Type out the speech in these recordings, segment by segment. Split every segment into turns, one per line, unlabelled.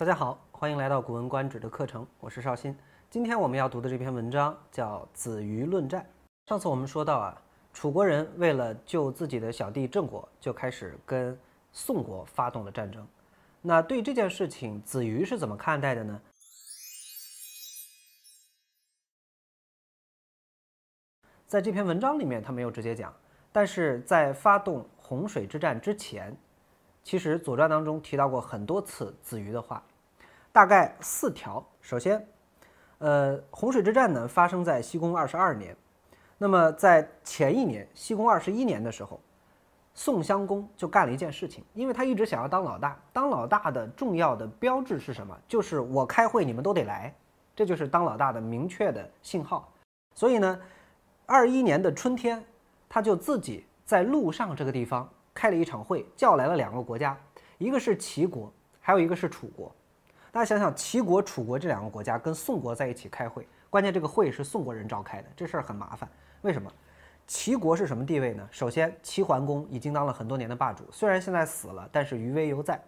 大家好，欢迎来到《古文观止》的课程，我是绍兴。今天我们要读的这篇文章叫《子鱼论战》。上次我们说到啊，楚国人为了救自己的小弟郑国，就开始跟宋国发动了战争。那对这件事情，子瑜是怎么看待的呢？在这篇文章里面他没有直接讲，但是在发动洪水之战之前，其实《左传》当中提到过很多次子瑜的话。大概四条。首先，呃，洪水之战呢发生在西宫二十二年。那么在前一年，西宫二十一年的时候，宋襄公就干了一件事情，因为他一直想要当老大。当老大的重要的标志是什么？就是我开会你们都得来，这就是当老大的明确的信号。所以呢，二一年的春天，他就自己在路上这个地方开了一场会，叫来了两个国家，一个是齐国，还有一个是楚国。大家想想，齐国、楚国这两个国家跟宋国在一起开会，关键这个会是宋国人召开的，这事儿很麻烦。为什么？齐国是什么地位呢？首先，齐桓公已经当了很多年的霸主，虽然现在死了，但是余威犹在。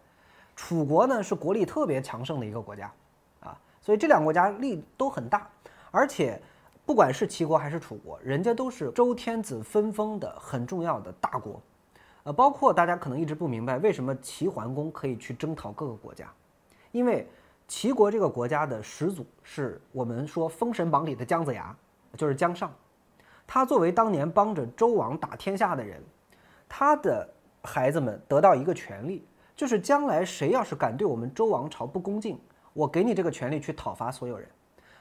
楚国呢，是国力特别强盛的一个国家，啊，所以这两个国家力都很大。而且，不管是齐国还是楚国，人家都是周天子分封的很重要的大国，呃，包括大家可能一直不明白为什么齐桓公可以去征讨各个国家。因为齐国这个国家的始祖是我们说《封神榜》里的姜子牙，就是姜尚，他作为当年帮着周王打天下的人，他的孩子们得到一个权利，就是将来谁要是敢对我们周王朝不恭敬，我给你这个权利去讨伐所有人。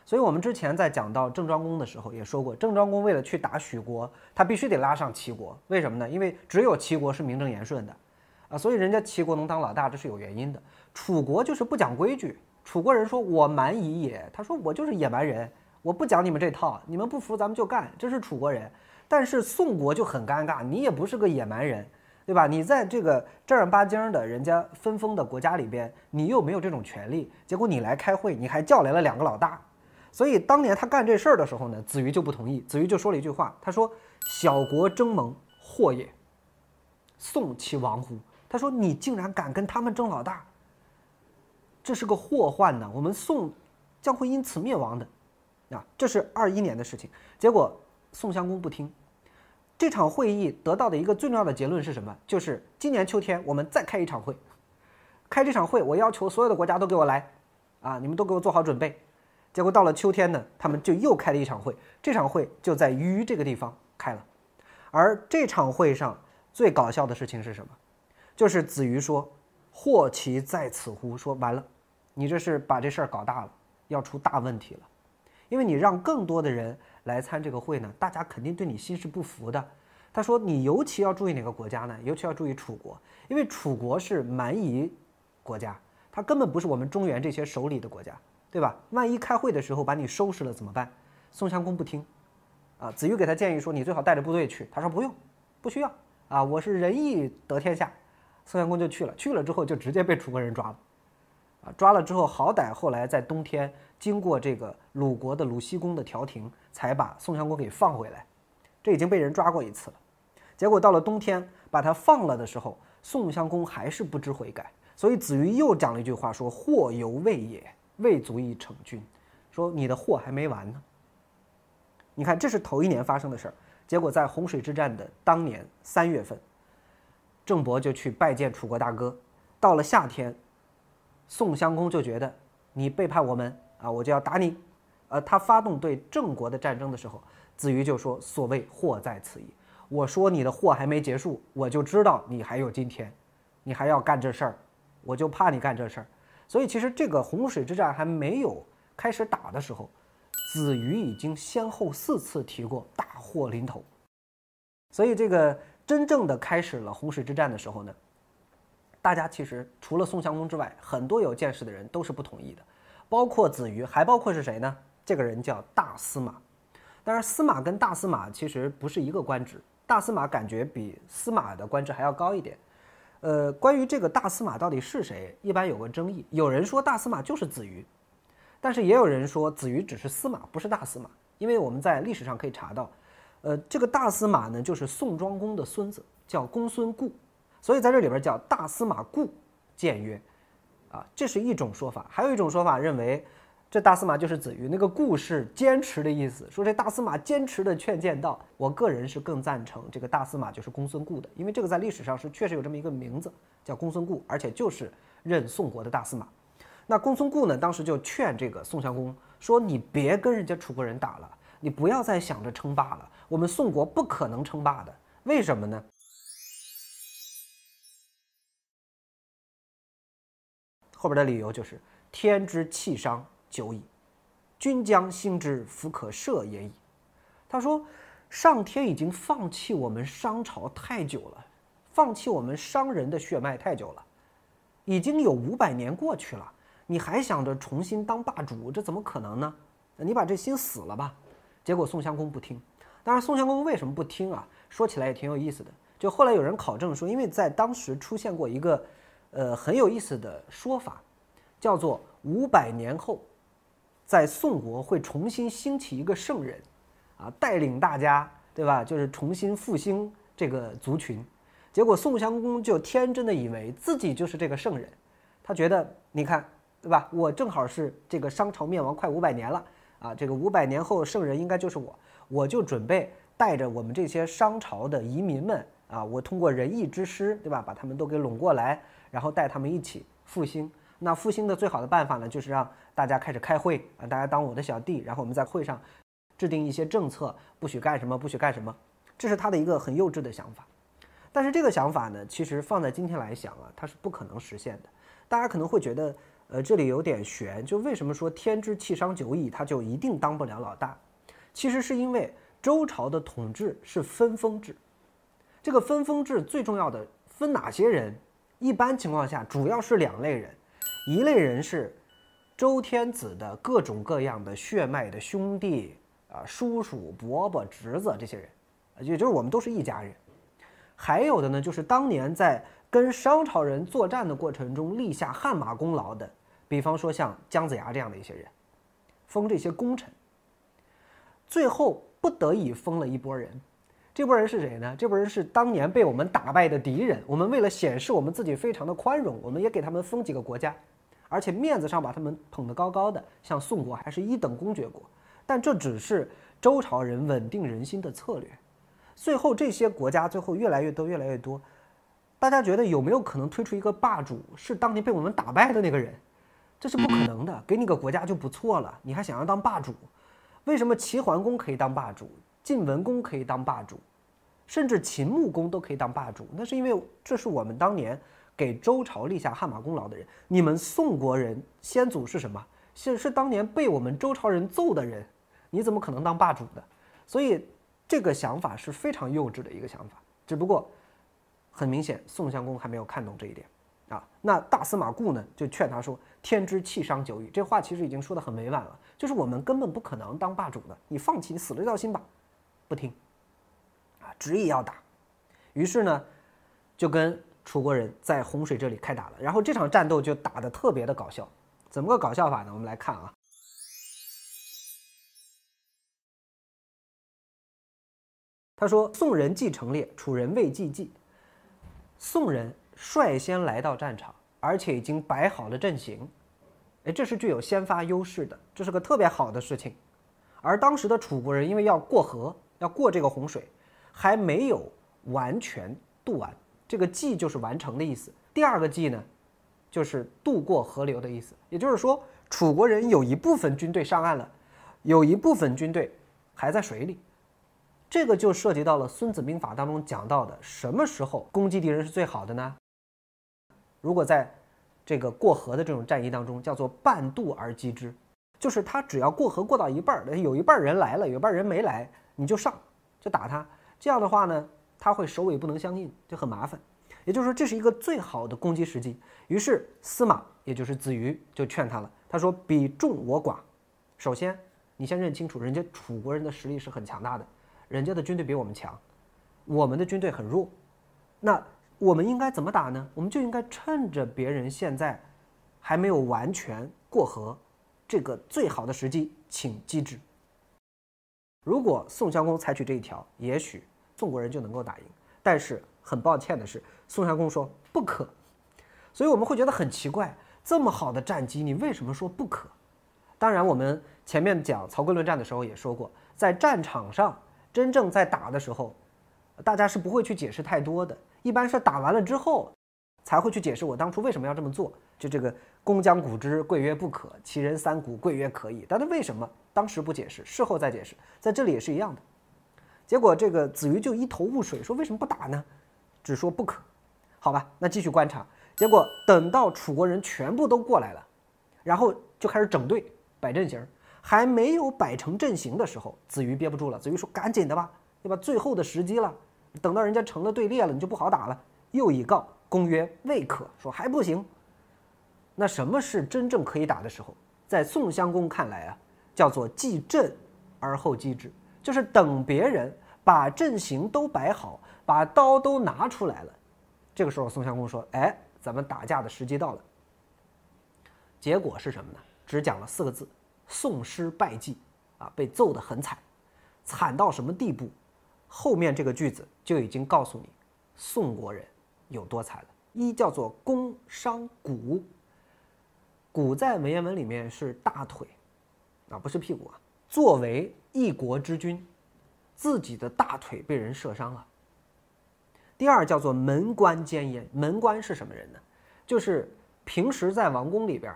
所以我们之前在讲到郑庄公的时候也说过，郑庄公为了去打许国，他必须得拉上齐国，为什么呢？因为只有齐国是名正言顺的，啊，所以人家齐国能当老大，这是有原因的。楚国就是不讲规矩。楚国人说：“我蛮夷也。”他说：“我就是野蛮人，我不讲你们这套。你们不服，咱们就干。”这是楚国人。但是宋国就很尴尬，你也不是个野蛮人，对吧？你在这个正儿八经的、人家分封的国家里边，你又没有这种权利。结果你来开会，你还叫来了两个老大。所以当年他干这事儿的时候呢，子瑜就不同意。子瑜就说了一句话：“他说，小国争盟，祸也。宋其亡乎？”他说：“你竟然敢跟他们争老大！”这是个祸患呢，我们宋将会因此灭亡的，啊，这是二一年的事情。结果宋襄公不听，这场会议得到的一个最重要的结论是什么？就是今年秋天我们再开一场会，开这场会我要求所有的国家都给我来，啊，你们都给我做好准备。结果到了秋天呢，他们就又开了一场会，这场会就在于这个地方开了。而这场会上最搞笑的事情是什么？就是子鱼说。祸其在此乎？说完了，你这是把这事儿搞大了，要出大问题了，因为你让更多的人来参这个会呢，大家肯定对你心是不服的。他说，你尤其要注意哪个国家呢？尤其要注意楚国，因为楚国是蛮夷国家，他根本不是我们中原这些手里的国家，对吧？万一开会的时候把你收拾了怎么办？宋襄公不听，啊，子玉给他建议说，你最好带着部队去。他说不用，不需要啊，我是仁义得天下。宋襄公就去了，去了之后就直接被楚国人抓了，啊，抓了之后好歹后来在冬天经过这个鲁国的鲁西公的调停，才把宋襄公给放回来。这已经被人抓过一次了，结果到了冬天把他放了的时候，宋襄公还是不知悔改，所以子瑜又讲了一句话说：“祸犹未也，未足以成君。”说你的祸还没完呢。你看，这是头一年发生的事儿，结果在洪水之战的当年三月份。郑伯就去拜见楚国大哥。到了夏天，宋襄公就觉得你背叛我们啊，我就要打你。呃，他发动对郑国的战争的时候，子瑜就说：“所谓祸在此矣。”我说你的祸还没结束，我就知道你还有今天，你还要干这事儿，我就怕你干这事儿。所以其实这个洪水之战还没有开始打的时候，子瑜已经先后四次提过大祸临头，所以这个。真正的开始了洪水之战的时候呢，大家其实除了宋襄公之外，很多有见识的人都是不同意的，包括子瑜，还包括是谁呢？这个人叫大司马，但是司马跟大司马其实不是一个官职，大司马感觉比司马的官职还要高一点。呃，关于这个大司马到底是谁，一般有个争议，有人说大司马就是子瑜，但是也有人说子瑜只是司马，不是大司马，因为我们在历史上可以查到。呃，这个大司马呢，就是宋庄公的孙子，叫公孙固，所以在这里边叫大司马固，谏曰，啊，这是一种说法。还有一种说法认为，这大司马就是子瑜，那个固是坚持的意思，说这大司马坚持的劝谏道。我个人是更赞成这个大司马就是公孙固的，因为这个在历史上是确实有这么一个名字叫公孙固，而且就是任宋国的大司马。那公孙固呢，当时就劝这个宋襄公说：“你别跟人家楚国人打了，你不要再想着称霸了。”我们宋国不可能称霸的，为什么呢？后边的理由就是“天之气伤久矣，君将兴之，弗可赦也矣。”他说：“上天已经放弃我们商朝太久了，放弃我们商人的血脉太久了，已经有五百年过去了，你还想着重新当霸主，这怎么可能呢？你把这心死了吧。”结果宋襄公不听。当然，宋襄公为什么不听啊？说起来也挺有意思的。就后来有人考证说，因为在当时出现过一个，呃，很有意思的说法，叫做五百年后，在宋国会重新兴起一个圣人，啊，带领大家，对吧？就是重新复兴这个族群。结果宋襄公就天真的以为自己就是这个圣人，他觉得，你看，对吧？我正好是这个商朝灭亡快五百年了，啊，这个五百年后圣人应该就是我。我就准备带着我们这些商朝的移民们啊，我通过仁义之师，对吧，把他们都给拢过来，然后带他们一起复兴。那复兴的最好的办法呢，就是让大家开始开会啊，大家当我的小弟，然后我们在会上制定一些政策，不许干什么，不许干什么。这是他的一个很幼稚的想法。但是这个想法呢，其实放在今天来想啊，它是不可能实现的。大家可能会觉得，呃，这里有点悬，就为什么说天之气伤久矣，他就一定当不了老大？其实是因为周朝的统治是分封制，这个分封制最重要的分哪些人？一般情况下主要是两类人，一类人是周天子的各种各样的血脉的兄弟啊、叔叔、伯伯、侄子这些人，也就是我们都是一家人。还有的呢，就是当年在跟商朝人作战的过程中立下汗马功劳的，比方说像姜子牙这样的一些人，封这些功臣。最后不得已封了一波人，这波人是谁呢？这波人是当年被我们打败的敌人。我们为了显示我们自己非常的宽容，我们也给他们封几个国家，而且面子上把他们捧得高高的，像宋国还是一等公爵国。但这只是周朝人稳定人心的策略。最后这些国家最后越来越多越来越多，大家觉得有没有可能推出一个霸主是当年被我们打败的那个人？这是不可能的，给你个国家就不错了，你还想要当霸主？为什么齐桓公可以当霸主，晋文公可以当霸主，甚至秦穆公都可以当霸主？那是因为这是我们当年给周朝立下汗马功劳的人。你们宋国人先祖是什么？是是当年被我们周朝人揍的人，你怎么可能当霸主的？所以这个想法是非常幼稚的一个想法。只不过很明显，宋襄公还没有看懂这一点啊。那大司马顾呢，就劝他说。天之气伤久矣，这话其实已经说得很委婉了，就是我们根本不可能当霸主的，你放弃，你死了这条心吧，不听，啊，执意要打，于是呢，就跟楚国人在洪水这里开打了，然后这场战斗就打的特别的搞笑，怎么个搞笑法呢？我们来看啊，他说宋人既成列，楚人未既济，宋人率先来到战场。而且已经摆好了阵型，哎，这是具有先发优势的，这是个特别好的事情。而当时的楚国人因为要过河，要过这个洪水，还没有完全渡完。这个“季，就是完成的意思。第二个“季呢，就是渡过河流的意思。也就是说，楚国人有一部分军队上岸了，有一部分军队还在水里。这个就涉及到了《孙子兵法》当中讲到的，什么时候攻击敌人是最好的呢？如果在这个过河的这种战役当中，叫做半渡而击之，就是他只要过河过到一半儿，有一半人来了，有半人没来，你就上就打他。这样的话呢，他会首尾不能相应，就很麻烦。也就是说，这是一个最好的攻击时机。于是司马也就是子瑜，就劝他了，他说：“比众我寡，首先你先认清楚，人家楚国人的实力是很强大的，人家的军队比我们强，我们的军队很弱，那。”我们应该怎么打呢？我们就应该趁着别人现在还没有完全过河，这个最好的时机，请机智。如果宋襄公采取这一条，也许宋国人就能够打赢。但是很抱歉的是，宋襄公说不可。所以我们会觉得很奇怪，这么好的战机，你为什么说不可？当然，我们前面讲曹刿论战的时候也说过，在战场上真正在打的时候，大家是不会去解释太多的。一般是打完了之后，才会去解释我当初为什么要这么做。就这个公将鼓之，贵曰不可；其人三鼓，贵曰可以。但他为什么当时不解释，事后再解释？在这里也是一样的。结果这个子瑜就一头雾水，说为什么不打呢？只说不可。好吧，那继续观察。结果等到楚国人全部都过来了，然后就开始整队摆阵型。还没有摆成阵型的时候，子瑜憋不住了。子瑜说：“赶紧的吧，对吧？最后的时机了。”等到人家成了队列了，你就不好打了。又以告，公曰：“未可。”说还不行。那什么是真正可以打的时候？在宋襄公看来啊，叫做“既阵而后击之”，就是等别人把阵型都摆好，把刀都拿出来了，这个时候宋襄公说：“哎，咱们打架的时机到了。”结果是什么呢？只讲了四个字：“宋师败绩。”啊，被揍得很惨，惨到什么地步？后面这个句子就已经告诉你，宋国人有多惨了。一叫做“工商贾，贾在文言文里面是大腿，啊，不是屁股啊。作为一国之君，自己的大腿被人射伤了。第二叫做“门关奸淫”，门关是什么人呢？就是平时在王宫里边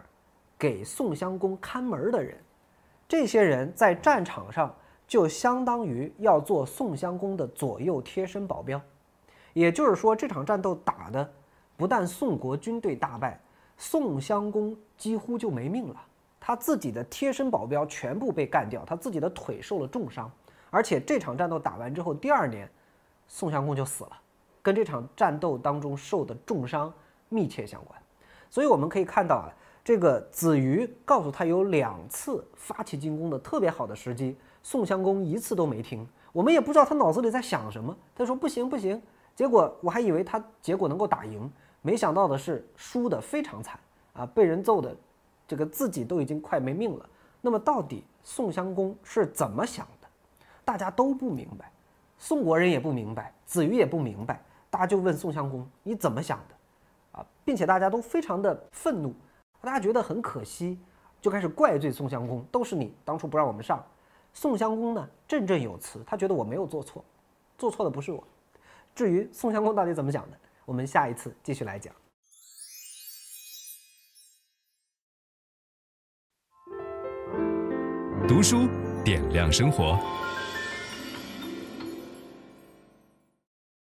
给宋襄公看门的人。这些人在战场上。就相当于要做宋襄公的左右贴身保镖，也就是说，这场战斗打的不但宋国军队大败，宋襄公几乎就没命了。他自己的贴身保镖全部被干掉，他自己的腿受了重伤。而且这场战斗打完之后，第二年，宋襄公就死了，跟这场战斗当中受的重伤密切相关。所以我们可以看到啊，这个子瑜告诉他有两次发起进攻的特别好的时机。宋襄公一次都没听，我们也不知道他脑子里在想什么。他说不行不行，结果我还以为他结果能够打赢，没想到的是输得非常惨啊，被人揍的，这个自己都已经快没命了。那么到底宋襄公是怎么想的？大家都不明白，宋国人也不明白，子瑜也不明白，大家就问宋襄公你怎么想的？啊，并且大家都非常的愤怒，大家觉得很可惜，就开始怪罪宋襄公，都是你当初不让我们上。宋襄公呢，振振有词，他觉得我没有做错，做错的不是我。至于宋襄公到底怎么想的，我们下一次继续来讲。读书点亮生活。